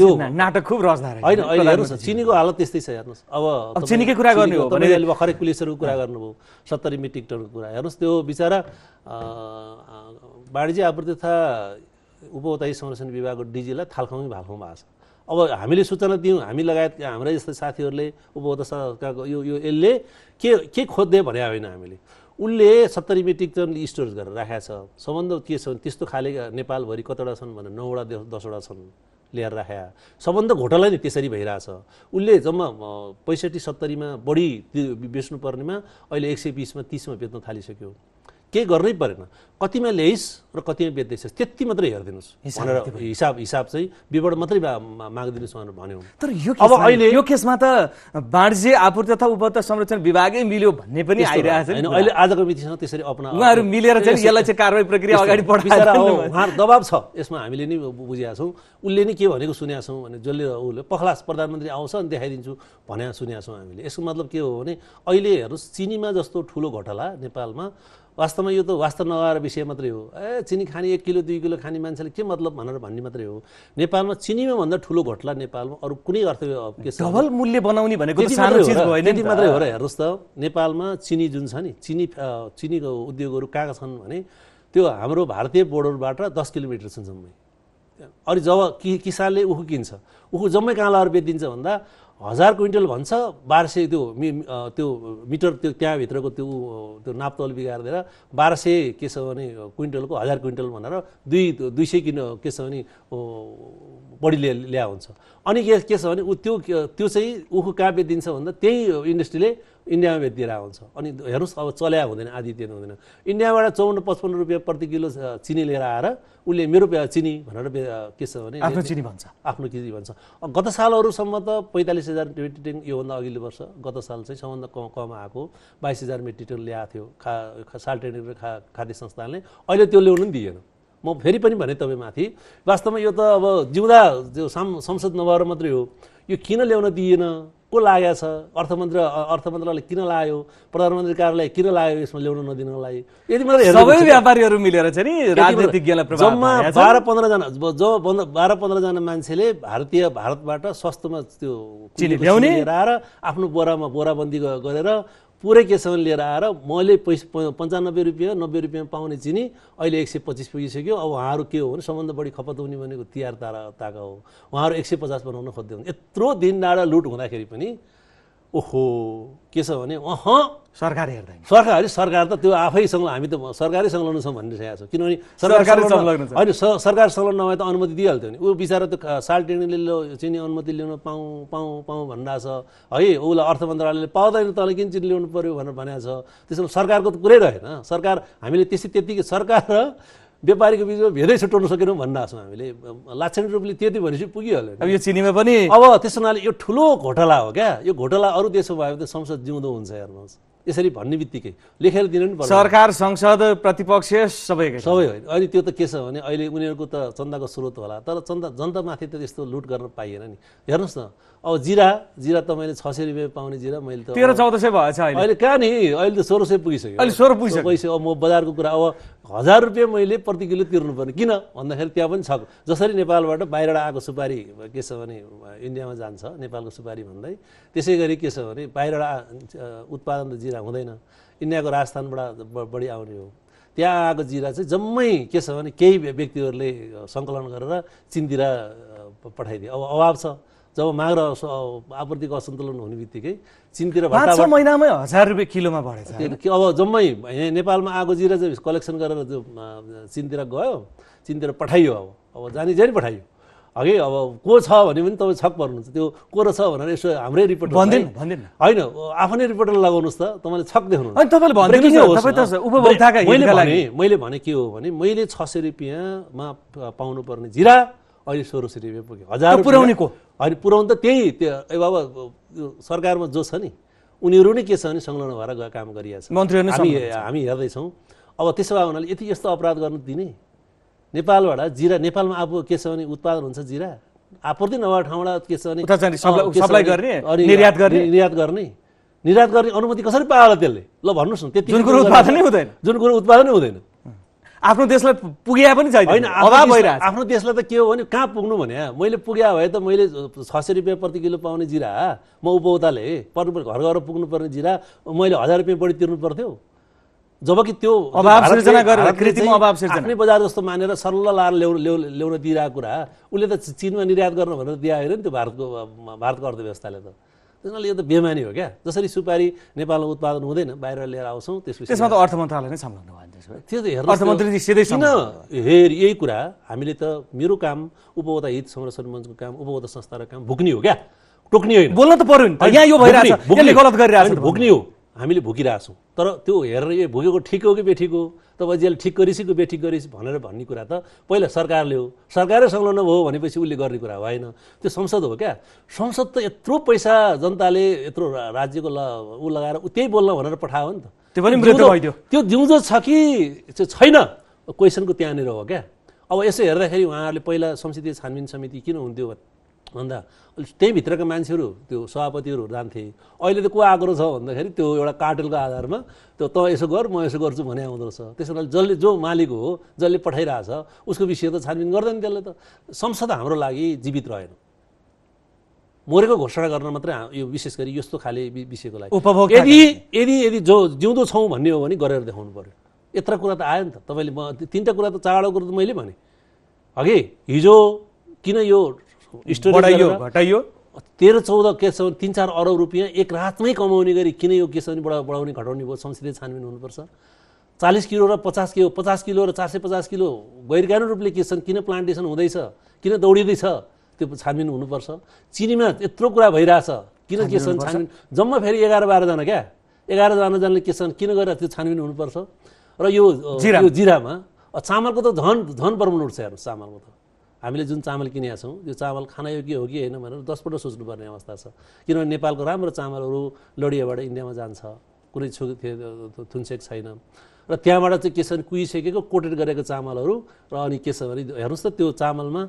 S1: त्यो नाटक खुब रचदार होइन अहिले हेर्नुहोस्
S2: चिनीको हालत त्यस्तै छ हेर्नुहोस् अब चिनीकै कुरा गर्ने हो भने अहिले भर्खरै पुलिसहरूको कुरा गर्नुभयो सत्तरी मेट्रिक टनको कुरा हेर्नुहोस् त्यो बिचरा वाणिज्य आपूर्ति तथा उपभोक्ता संरक्षण विभागको डिजीलाई थालखुङ भालखाउँ आएको छ अब हामीले सूचना दियौँ हामी लगायत हाम्रा जस्तै साथीहरूले उपभोक्ता सरकारको यो यो यसले के के खोज्दै भने होइन हामीले उसले सत्तरी मेट्रिक टन स्टोरेज गरेर राखेको छ सम्बन्ध के छ भने त्यस्तो खाले नेपालभरि कतिवटा छन् भने नौवटा दसवटा छन् ल्याएर राख्या सबभन्दा घोटाला नै त्यसरी भइरहेछ उसले जम्मा पैँसठी सत्तरीमा बढी बेच्नुपर्नेमा अहिले एक सय बिसमा तिसमा बेच्न थालिसक्यो केही गर्नै परेन कतिमा ल्याइस् र कतिमा बेच्दैछस् त्यति मात्रै हेरिदिनुहोस् भनेर हिसाब हिसाब चाहिँ विवरण मात्रै मागिदिनुहोस् भनेर भन्यो तर
S1: यो अब अहिले यो केसमा त वाणिज्य आपूर्ति तथा उपभोक्ता संरक्षण विभागै मिल्यो भन्ने पनि आइरहेको छ अहिले आजको मितिसँग त्यसरी अपना उहाँहरू मिलेर चाहिँ यसलाई चाहिँ कारवाही प्रक्रिया अगाडि बढाएर उहाँ
S2: दबाब छ यसमा हामीले नि बुझेका छौँ उसले नि के भनेको सुनेका छौँ भने जसले उसले पखलास प्रधानमन्त्री आउँछ अनि देखाइदिन्छु भनेर सुनेका छौँ हामीले यसको मतलब के हो भने अहिले हेर्नुहोस् चिनीमा जस्तो ठुलो घोटाला नेपालमा वास्तवमा यो त वास्तव नगएर विषय मात्रै हो ए चिनी खाने एक किलो दुई किलो खाने मान्छेले के मतलब भनेर भन्ने मात्रै हो नेपालमा चिनीमा भन्दा ठुलो घोटला नेपालमा अरू कुनै अर्थ डबल
S1: मूल्य बनाउने भनेको त्यति मात्रै हो र
S2: हेर्नुहोस् त नेपालमा चिनी जुन छ नि चिनी चिनीको उद्योगहरू कहाँ छन् भने त्यो हाम्रो भारतीय बोर्डरबाट दस किलोमिटर छन् जम्मै अनि जब किसानले उखु किन्छ उखु जम्मै कहाँ लगाएर बेचिदिन्छ भन्दा हजार क्विन्टल भन्छ बाह्र सय त्यो मि त्यो मिटर त्यो त्यहाँभित्रको त्यो त्यो नाप्तल बिगारिदिएर बाह्र सय के छ भने क्विन्टलको हजार क्विन्टल भनेर दुई दुई सय किन के छ भने बढी ल्या ल्या हुन्छ अनि के के छ भने ऊ त्यो त्यो चाहिँ उखु कहाँ बेचिदिन्छ भन्दा त्यही इन्डस्ट्रीले इन्डियामा बेचिदिएर हुन्छ अनि हेर्नुहोस् अब चल्या हुँदैन आदि दिनु हुँदैन इन्डियाबाट चौन्न पचपन्न रुपियाँ प्रति किलो चिनी लिएर आएर उसले मेरो चिनी भनेर के छ भने आफ्नो चिनी भन्छ आफ्नो चिनी भन्छ गत सालहरूसम्म त पैँतालिस हजार मेट्रिक टन योभन्दा अघिल्लो वर्ष गत साल चाहिँ सबभन्दा कम कम आएको बाइस हजार मेट्रिक टन ल्याएको थियो खा साल ट्रेनिङ खा खाद्य संस्थानले अहिले त्यो ल्याउनु पनि दिएन म फेरि पनि भने तपाईँमाथि वास्तवमा यो त अब जिउँदा त्यो साम संसद नभएर मात्रै हो यो किन ल्याउन दिएन को लागेको छ अर्थमन्त्री अर्थ मन्त्रालय किन लायो प्रधानमन्त्री कार्यालय किन लाग्यो यसमा ल्याउन नदिनको लागि यदि मलाई सबै
S1: व्यापारीहरू मिलेर चाहिँ राजनीतिज्ञलाई जम्मा बाह्र
S2: पन्ध्रजना जो बाह्र पन्ध्रजना मान्छेले भारतीय भारतबाट सस्तोमा त्यो चिनी ल्याउने आफ्नो बोरामा बोराबन्दी गरेर पुरै केसम्म लिएर आएर मैले पैसा पन्चानब्बे रुपियाँ नब्बे रुपियाँमा पाउने चिनी अहिले एक सय पच्चिस पुगिसक्यो अब उहाँहरू के हो भने सबभन्दा बढी खपत हुने भनेको तिहार तारा ताका हो उहाँहरू एक सय पचास बनाउन खोज्दै हुन् यत्रो दिन डाँडा लुट हुँदाखेरि पनि ओहो के छ भने अह सरकार हेर्दैन सरकार सरकार त त्यो आफैसँग हामी त सरकारै संलग्न छौँ भनिसकेका छौँ किनभने सरकार होइन सरकार संलग्न नभए त अनुमति दिइहाल्थ्यो नि ऊ बिचरा त्यो चाहिँ चिनी अनुमति ल्याउन पाउँ पाउँ पाउँ छ है उसलाई अर्थ मन्त्रालयले पाउँदैन तँले किन चिनी ल्याउनु पऱ्यो भनेर भनेको छ त्यसमा सरकारको त कुरै रहेन सरकार हामीले त्यस्तै त्यतिकै सरकार र व्यापारीको बिचमा भेदै छुट्याउन सकेनौँ भन्दा छौँ हामीले लाक्षणिक रूपले त्यति भनेपछि पुगिहाल्यो अब यो चिनीमा पनि अब त्यसो हुनाले यो ठुलो घोटाला हो क्या यो घोटाला अरू देशमा भयो भने संसद जिउँदो हुन्छ हेर्नुहोस् यसरी भन्ने बित्तिकै लेखेर दिनु नि सरकार संसद प्रतिपक्ष सबै सबै होइन अहिले त्यो त के छ भने अहिले उनीहरूको त चन्दाको स्रोत होला तर चन्दा जनतामाथि त त्यस्तो लुट गर्न पाइएन नि हेर्नुहोस् न अब जिरा जिरा त मैले छ सय रुपियाँ पाउने जिरा मैले त तेह्र चौध सय भएछ अहिले कहाँ नि अहिले त सोह्र सय पुगिसक्यो अहिले सोह्र पुगिसक्यो पैसा अब म बजारको कुरा अब हजार रुपियाँ मैले प्रति किलो तिर्नु पर्ने किन भन्दाखेरि त्यहाँ पनि छ जसरी नेपालबाट बाहिरबाट आएको सुपारी के छ भने इन्डियामा जान्छ नेपालको सुपारी भन्दै त्यसै गरी के छ भने बाहिरबाट उत्पादन त जिरा हुँदैन इन्डियाको राजस्थानबाट बढी आउने हो त्यहाँ आएको जिरा चाहिँ जम्मै के छ भने केही व्यक्तिहरूले सङ्कलन गरेर चिनतिर पठाइदियो अब अभाव छ जब माग र आपूर्तिको असन्तुलन हुने बित्तिकै चिनतिर भाटा महिनामै हजार
S1: रुपियाँ किलोमा बढेछ
S2: अब जम्मै यहाँ नेपालमा आगो जिरा चाहिँ कलेक्सन गरेर त्यो चिनतिर गयो चिनतिर पठाइयो अब अब जाने जाने पठाइयो हगि अब को छ भने पनि तपाईँ छक पर्नुहुन्छ त्यो को र छ भनेर यसो हाम्रै रिपोर्ट भन्दैन भन्दैन होइन आफ्नै रिपोर्टर लगाउनुहोस् त तपाईँले छक देख्नु मैले भने के हो भने मैले छ सय रुपियाँमा पाउनुपर्ने जिरा अहिले सोह्र सय रुपियाँ पुग्यो हजार पुऱ्याउनेको होइन पुऱ्याउनु त त्यही त्यो बाबा सरकारमा जो छ नि उनीहरू नै के छ भने संलग्न भएर गएर काम गरिरहेको छ मन्त्रीहरू हामी हामी हेर्दैछौँ अब त्यसो भए हुनाले यति यस्तो अपराध गर्नु दिने नेपालबाट जिरा नेपालमा अब के छ भने उत्पादन हुन्छ जिरा आपूर्ति नभएको ठाउँबाट के छ भने निर्यात गर्ने निर्यात गर्ने निर्यात गर्ने अनुमति कसरी पायो होला त्यसले ल भन्नुहोस् न त्यति जुन कुरो उत्पादनै हुँदैन जुन कुरो उत्पादनै हुँदैन आफ्नो देशलाई पुग्या पनि छैन होइन आफ्नो देशलाई त के हो भने कहाँ पुग्नु भने मैले पुग्या भए त मैले छ सय रुपियाँ प्रति किलो पाउने जिरा म उपभोक्ताले पर्नु घर घर पुग्नुपर्ने जिरा मैले हजार रुपियाँ बढी तिर्नु पर्थ्यो जबकि त्यो अभाव अभाव कृत्रिम सिर्जना गरेर आफ्नै बजार जस्तो मानेर सल्लाह लाएर ल्याउन ल्याउन दिइरहेको कुरा उसले त चिनमा निर्यात गर्नु भनेर दिएर नि त्यो भारतको भारतको अर्थव्यवस्थाले त यो त बेमानी हो क्या जसरी सुपारी नेपालमा उत्पादन हुँदैन बाहिर लिएर आउँछौँ त्यसपछि त्यसमा त अर्थ मन्त्रालय नै सम्झाउनु भयो त्यो त हेर्नु मन्त्री सिधै किन हेर यही कुरा हामीले त मेरो काम उपभोक्ता हित संरक्षण मञ्चको काम उपभोक्ता संस्था र काम भुक्ने हो क्या टोक्ने होइन बोल्न त पऱ्यो नि यहाँ यो भइरहेको छ भुक्ने हो हामीले भुकिरहेको छौँ तर त्यो हेरेर यो भोगेको ठिक हो कि बेठिक हो तपाईँ जेल ठिक गरिस् बेठिक गरिस् भनेर भन्ने कुरा त पहिला सरकारले हो सरकारै संलग्न भयो भनेपछि उसले गर्ने कुरा भएन त्यो संसद हो क्या संसद त यत्रो पैसा जनताले यत्रो राज्यको ल ऊ लगाएर त्यही बोल्न भनेर पठायो नि त त्यो पनि त्यो दिउँजो छ कि छैन क्वेसनको त्यहाँनिर हो क्या अब यसो हेर्दाखेरि उहाँहरूले पहिला संसदीय छानबिन समिति किन हुन्थ्यो अन्त त्यहीँभित्रका मान्छेहरू त्यो सभापतिहरू जान्थे अहिले त को आग्रह छ भन्दाखेरि त्यो एउटा कार्टेलको आधारमा त्यो त यसो गर म यसो गर्छु भने आउँदो रहेछ त्यसो हुनाले जसले जो मालिक हो जसले पठाइरहेछ उसको विषय त छानबिन गर्दैन त्यसले त संसद हाम्रो लागि जीवित रहेन मरेको घोषणा गर्न मात्रै यो विशेष गरी यस्तो खाले विषयको लागि उपभोग यदि यदि यदि जो जिउँदो छौँ भन्ने हो भने गरेर देखाउनु पऱ्यो यत्र कुरा त आयो नि त तपाईँले म तिनवटा कुरा त चाडो कुरो त मैले भनेँ हगि हिजो किन यो बढाइयो घटाइयो तेह्र चौध छ तिन चार अरब रुपियाँ एक रातमै कमाउने गरी किन यो केसम्म बढा बढाउने घटाउने भयो संसदीय छानबिन हुनुपर्छ चालिस किलो र पचास किलो पचास किलो र चार सय पचास किलो गैरकानुन रूपले छन् किन प्लान्टेसन हुँदैछ किन दौडिँदैछ त्यो छानबिन हुनुपर्छ चिनीमा यत्रो कुरा भइरहेछ किन के छन् छानबिन जम्मा फेरि एघार बाह्रजना क्या एघारजनाजनाले छन् किन गरेर त्यो छानबिन हुनुपर्छ र यो जिरामा चामलको त झन झन उठ्छ हेर्नुहोस् चामलको त हामीले जुन चामल किनेका छौँ त्यो चामल खानयोग्य हो कि होइन भनेर दसपल्ट सोच्नुपर्ने अवस्था छ किनभने नेपालको राम्रो चामलहरू लडियाबाट इन्डियामा जान्छ कुनै छु थुन्सेक छैन र त्यहाँबाट चाहिँ के छ भने कुहिसकेको कोटेड गरेको चामलहरू र अनि के छ भने हेर्नुहोस् त त्यो चामलमा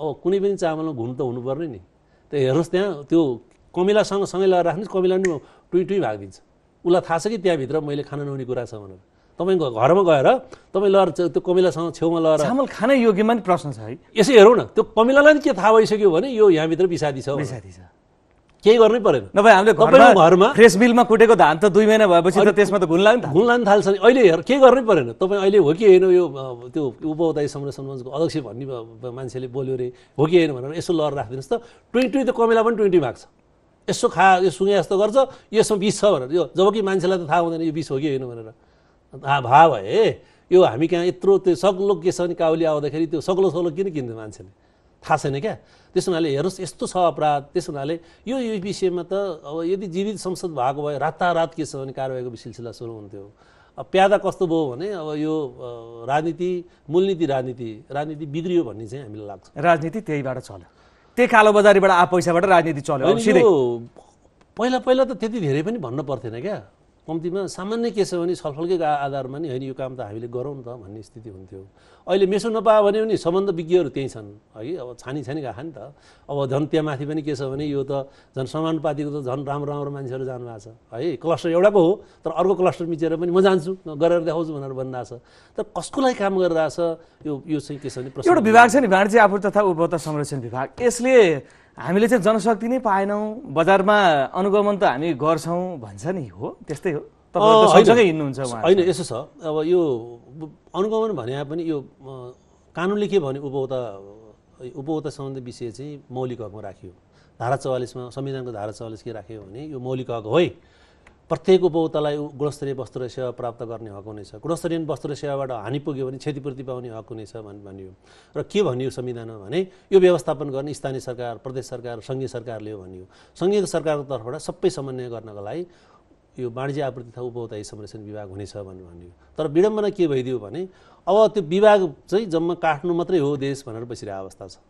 S2: अब कुनै पनि चामलमा घुम त हुनुपर्ने नि त हेर्नुहोस् त्यहाँ त्यो कमिलासँग सँगै लगाएर राख्नुहोस् कमिला नि टुई टुई भागिदिन्छ उसलाई थाहा छ कि त्यहाँभित्र मैले खान नहुने कुरा छ भनेर तपाईँको घरमा गएर तपाईँ लहर त्यो कमिलासँग छेउमा लहर चामल खान योग्यमा पनि प्रश्न छ है यसै हेरौँ न त्यो कमिलालाई नि के थाहा भइसक्यो भने यो यहाँभित्र विषादी छ विषादी छ केही गर्नै परेन नभए हामीले घरमा फ्रेस बिलमा कुटेको धान त दुई महिना भएपछि त त्यसमा त घुन लाग्नु घुन लानु थाल्छ नि अहिले हेर केही गर्नै परेन तपाईँ अहिले हो कि होइन यो त्यो उपदायी संरक्षण मञ्चको अध्यक्ष भन्ने मान्छेले बोल्यो अरे हो कि होइन भनेर यसो लहर राखिदिनुहोस् त ट्वेन्टी त कमिला पनि ट्वेन्टी माग्छ यसो खा यो सुँगे जस्तो गर्छ यसमा बिस छ भनेर यो जब मान्छेलाई त थाहा हुँदैन यो बिस हो कि होइन भनेर भाव है यो हामी कहाँ यत्रो त्यो सग्लो केसन काउली आउँदाखेरि त्यो सग्लो सग्लो किन किन्थ्यो मान्छेले थाहा छैन क्या त्यस हुनाले हेर्नुहोस् यस्तो छ अपराध त्यस हुनाले यो विषयमा त अब यदि जीवित संसद भएको भए रातारात के छ भने कारवाहीको सिलसिला सुरु हुन्थ्यो अब प्यादा कस्तो भयो भने अब यो राजनीति मूलनीति राजनीति राजनीति बिग्रियो भन्ने चाहिँ हामीलाई लाग्छ
S1: राजनीति त्यहीबाट
S2: चल्यो त्यही कालो बजारीबाट आ पैसाबाट राजनीति चल्यो पहिला पहिला त त्यति धेरै पनि भन्नु पर्थेन क्या कम्तीमा सामान्य के छ भने छलफलकै आधारमा नि होइन यो काम त हामीले गरौँ न त भन्ने स्थिति हुन्थ्यो अहिले मेसो नपायो भने पनि सम्बन्ध विज्ञहरू त्यहीँ छन् है अब छानी छानी गएको नि त अब झन् त्यहाँ माथि पनि के छ भने यो त झन् समानुपातिको त झन् राम्रो राम्रो मान्छेहरू जानुभएको छ है क्लस्टर एउटाको हो तर अर्को क्लस्टर मिचेर पनि म जान्छु गरेर देखाउँछु भनेर छ तर कसको लागि काम गरिरहेछ यो यो चाहिँ के छ भने एउटा विभाग
S1: छ नि वाणिज्य आपूर्ति तथा उपभोक्ता संरक्षण विभाग यसले हामीले चाहिँ जनशक्ति नै पाएनौँ बजारमा अनुगमन त हामी गर्छौँ भन्छ नि हो त्यस्तै हो हिँड्नुहुन्छ होइन यसो छ
S2: अब यो अनुगमन भने पनि यो कानुनले के भन्यो उपभोक्ता उपभोक्ता सम्बन्धी विषय चाहिँ मौलिक हकमा राखियो धारा चौवालिसमा संविधानको धारा चौवालिस के राख्यो भने यो मौलिक हक है प्रत्येक उपभोक्तालाई गुणस्तरीय वस्तु र सेवा प्राप्त गर्ने हक हुनेछ गुणस्तरीय वस्तु र सेवाबाट हानि पुग्यो भने क्षतिपूर्ति पाउने हक हुनेछ भनियो र के भनियो संविधानमा भने यो व्यवस्थापन गर्ने स्थानीय सरकार प्रदेश सरकार सङ्घीय सरकारले हो भनियो सङ्घीय सरकारको तर्फबाट सबै समन्वय गर्नको लागि यो वाणिज्य आपूर्ति तथा उपभोक्ता संरक्षण विभाग हुनेछ भनेर भनियो तर विडम्बना के भइदियो भने अब त्यो विभाग चाहिँ जम्मा काठमाडौँ मात्रै हो देश भनेर बसिरहेको अवस्था छ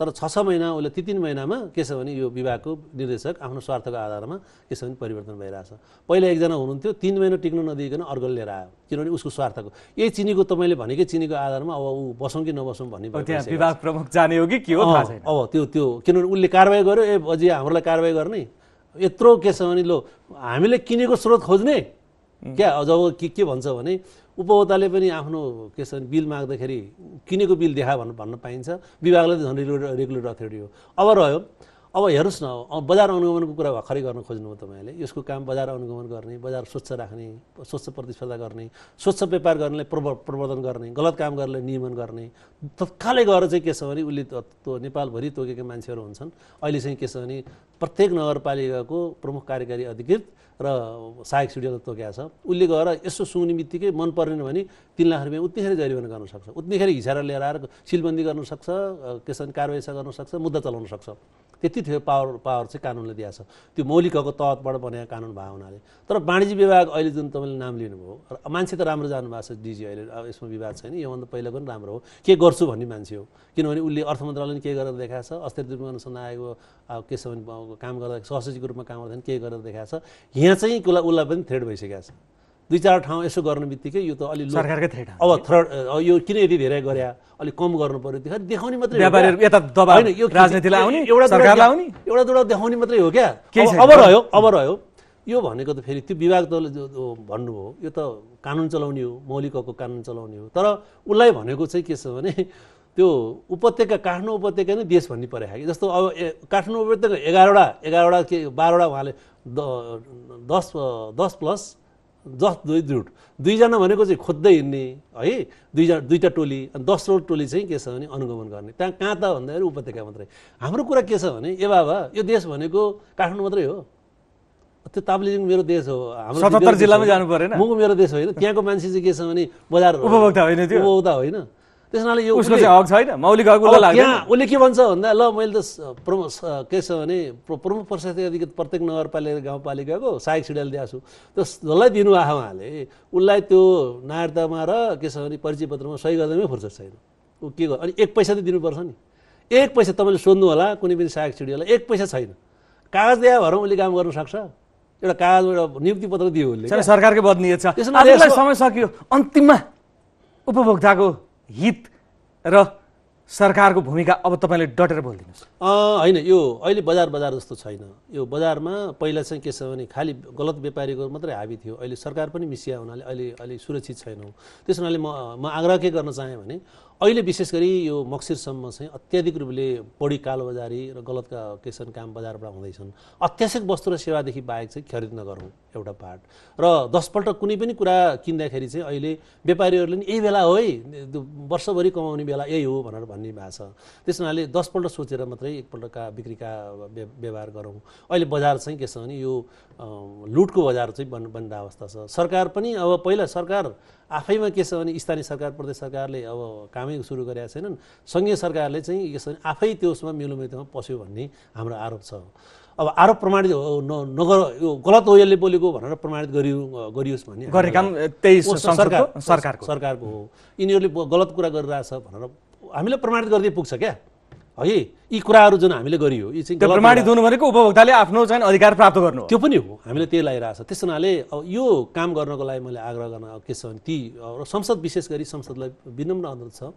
S2: तर छ छ महिना उसले ती तिन महिनामा के छ भने यो विभागको निर्देशक आफ्नो स्वार्थको आधारमा के छ भने परिवर्तन भइरहेछ पहिला एकजना हुनुहुन्थ्यो तिन महिना टिक्न नदिइकन अर्गल लिएर आयो किनभने उसको स्वार्थको यही चिनीको तपाईँले भनेकै चिनीको आधारमा अब ऊ बसौँ कि नबसौँ भन्ने विभाग प्रमुख जाने हो कि के हो अब त्यो त्यो किनभने उसले कारवाही गर्यो ए अझै हाम्रोलाई कारवाही गर्ने यत्रो के छ भने लो हामीले किनेको स्रोत खोज्ने क्या जब के के भन्छ भने उपभोक्ताले पनि आफ्नो के छ बिल माग्दाखेरि किनेको बिल देखा भन्न भन्न पाइन्छ विभागले त झन् रेगुलेटर रेगुलेटर अथोरिटी हो अब रह्यो अब हेर्नुहोस् न बजार अनुगमनको कुरा भर्खरै गर्न खोज्नु हो तपाईँले यसको काम बजार अनुगमन गर्ने बजार स्वच्छ राख्ने स्वच्छ प्रतिस्पर्धा गर्ने स्वच्छ व्यापार गर्नेलाई प्रव प्रवर्धन गर्ने गलत काम गर्नेलाई नियमन गर्ने तत्कालै गएर चाहिँ के छ भने उसले नेपालभरि तोकेका मान्छेहरू हुन्छन् अहिले चाहिँ के छ भने प्रत्येक नगरपालिकाको प्रमुख कार्यकारी अधिकृत र सहायक सिडिओलाई तोकेको छ उसले गएर यसो सुँग्ने बित्तिकै मन परेन भने तिन लाख रुपियाँ उत्तिखेर जरिवाना गर्न सक्छ उत्तिखेर हिसारा लिएर आएर सिलबन्दी गर्न सक्छ त्यसरी कारवाही गर्न सक्छ मुद्दा चलाउन सक्छ त्यति थियो पावर पावर चाहिँ कानुनले दिएको छ त्यो मौलिकको तहबाट बनाएको कानुन भएको हुनाले तर वाणिज्य विभाग अहिले जुन तपाईँले नाम लिनुभयो र मान्छे त राम्रो जानुभएको छ डिजी अहिले यसमा विवाद छैन योभन्दा पहिला पनि राम्रो हो के गर्छु भन्ने मान्छे हो किनभने उसले अर्थ मन्त्रालयले के गरेर देखाएको छ अस्थिर दुर्ग अनुसन्धान अब के छ भने काम गर्दा सहसजीको रूपमा काम गर्दाखेरि केही गरेर देखाएको छ यहाँ चाहिँ उसलाई उसलाई पनि थ्रेड भइसकेको छ दुई चार ठाउँ यसो गर्ने बित्तिकै यो त अलि सरकारकै थ्रेड अब थ्रेड यो किन यति धेरै गरे अलिक कम गर्नु पर्यो त्यो देखाउने मात्रै होइन यो राजनीतिलाई एउटा एउटा देखाउने मात्रै हो क्या अब रह्यो अब रह्यो यो भनेको त फेरि त्यो विभाग दलले भन्नुभयो यो त कानुन चलाउने हो मौलिकको कानुन चलाउने हो तर उसलाई भनेको चाहिँ के छ भने त्यो उपत्यका काठमाडौँ उपत्यका नै देश भन्ने परेको जस्तो अब काठमाडौँ उपत्यका एघारवटा एघारवटा के बाह्रवटा उहाँले द दस दस प्लस दस दुई दुट दुईजना भनेको चाहिँ खोज्दै हिँड्ने है दुईजना दुईवटा टोली अनि रोड टोली चाहिँ के छ भने अनुगमन गर्ने त्यहाँ कहाँ त भन्दाखेरि उपत्यका मात्रै हाम्रो कुरा के छ भने ए बाबा यो देश भनेको काठमाडौँ मात्रै हो त्यो ताप्लेजुङ मेरो देश हो हाम्रो जिल्लामा जानु परेन मेरो देश होइन त्यहाँको मान्छे चाहिँ के छ भने बजार उपभोक्ता होइन उपभोक्ता होइन त्यस कारणले यो छैन मौलिक हक लाग्यो उसले के भन्छ भन्दा ल मैले त प्रमुख के छ भने प्रमुख प्रशासनिक अधिकृत प्रत्येक नगरपालिका गाउँपालिकाको सहायक सिडियल दिएको छु त्यो जसलाई दिनुभएको उहाँले उसलाई त्यो नागरिकतामा र के छ भने परिचय पत्रमा सही गर्दैमै फुर्सद छैन ऊ के गर्नु अनि एक पैसा त दिनुपर्छ नि एक पैसा तपाईँले सोध्नु होला कुनै पनि सहायक सिडियोलाई एक पैसा छैन कागज दिए भएर उसले काम गर्न सक्छ एउटा कागज एउटा नियुक्ति पत्र दियो उसले सरकारकै बदलिएछ
S1: समय सकियो अन्तिममा उपभोक्ताको हित र सरकारको भूमिका अब तपाईँले डटेर बोलिदिनुहोस्
S2: होइन यो अहिले बजार बजार जस्तो छैन यो बजारमा पहिला चाहिँ के छ भने खालि गलत व्यापारीको मात्रै हाबी थियो अहिले सरकार पनि मिसिया हुनाले अहिले अहिले सुरक्षित छैनौँ त्यस हुनाले म म आग्रह के गर्न चाहेँ भने अहिले विशेष गरी यो मक्सिरसम्म चाहिँ अत्याधिक रूपले बढी कालोबजारी र गलत केसन काम बजारबाट हुँदैछन् अत्यावश्यक वस्तु र सेवादेखि बाहेक चाहिँ खरिद नगरौँ एउटा पार्ट र दसपल्ट कुनै पनि कुरा किन्दाखेरि चाहिँ अहिले व्यापारीहरूले नि यही बेला हो है वर्षभरि कमाउने बेला यही हो भनेर भन्ने भएको छ त्यस हुनाले दसपल्ट सोचेर मात्रै एकपल्टका बिक्रीका व्यवहार गरौँ अहिले बजार चाहिँ के छ भने यो लुटको बजार चाहिँ बन् बन्दा अवस्था छ सरकार पनि अब पहिला सरकार आफैमा के छ भने स्थानीय सरकार प्रदेश सरकारले अब काम कामै सुरु गरेका छैनन् सङ्घीय सरकारले चाहिँ यसरी आफै त्यसमा मिलोमितोमा पस्यो भन्ने हाम्रो आरोप छ अब आरोप प्रमाणित नगर यो गलत हो यसले बोलेको भनेर प्रमाणित गरियो गरियोस् भन्ने गर्ने काम त्यही सरकारको सरकारको हो यिनीहरूले गलत कुरा गरिरहेछ भनेर हामीलाई प्रमाणित गरिदिए पुग्छ क्या है यी कुराहरू जुन हामीले गरियो यी चाहिँ प्रमाणित हुनु
S1: भनेको उपभोक्ताले आफ्नो चाहिँ अधिकार प्राप्त गर्नु त्यो पनि हो
S2: हामीले त्यही लगाइरहेको छ त्यस हुनाले यो काम गर्नको लागि मैले आग्रह गर्न के छ भने ती संसद विशेष गरी संसदलाई विनम्र अनुरोध छ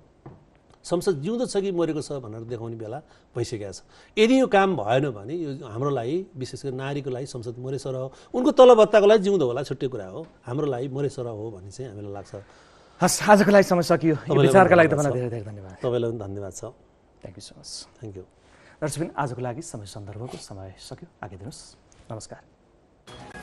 S2: संसद जिउँदो छ कि मरेको छ भनेर देखाउने बेला भइसकेको छ यदि यो काम भएन भने यो हाम्रो लागि विशेष गरी नारीको लागि संसद मरेसर हो उनको तलभत्ताको लागि जिउँदो होला छुट्टै कुरा हो हाम्रो लागि मरेसर हो भन्ने चाहिँ हामीलाई लाग्छ हस्
S1: आजको लागि समय सकियो विचारका लागि तपाईँलाई धेरै धेरै
S2: धन्यवाद तपाईँलाई पनि धन्यवाद छ thank you so much thank you
S1: दर्शकबिन आजको लागि समय सन्दर्भको समय सक्यो आगे दिनुहोस् नमस्कार